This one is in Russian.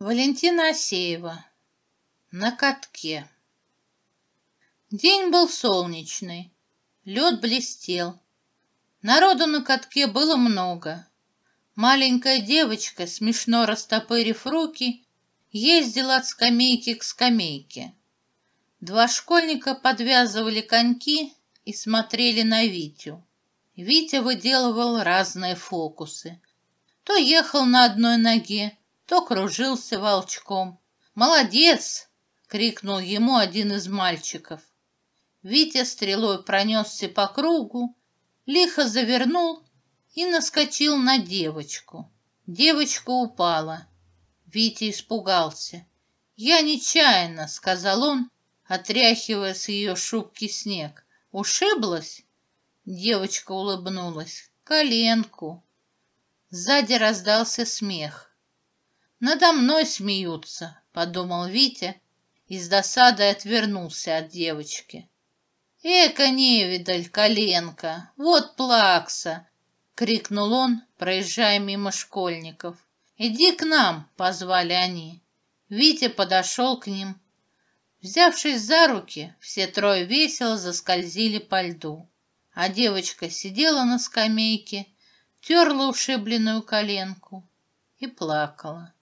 Валентина Асеева. На катке. День был солнечный, лед блестел. Народу на катке было много. Маленькая девочка, смешно растопырив руки, ездила от скамейки к скамейке. Два школьника подвязывали коньки и смотрели на Витю. Витя выделывал разные фокусы. То ехал на одной ноге, то кружился волчком. «Молодец!» — крикнул ему один из мальчиков. Витя стрелой пронесся по кругу, лихо завернул и наскочил на девочку. Девочка упала. Витя испугался. «Я нечаянно», — сказал он, отряхивая с ее шубки снег. «Ушиблась?» Девочка улыбнулась. «Коленку». Сзади раздался смех. Надо мной смеются, подумал Витя и с досадой отвернулся от девочки. Эка невидаль, коленка, вот плакса, крикнул он, проезжая мимо школьников. Иди к нам, позвали они. Витя подошел к ним. Взявшись за руки, все трое весело заскользили по льду, а девочка сидела на скамейке, терла ушибленную коленку и плакала.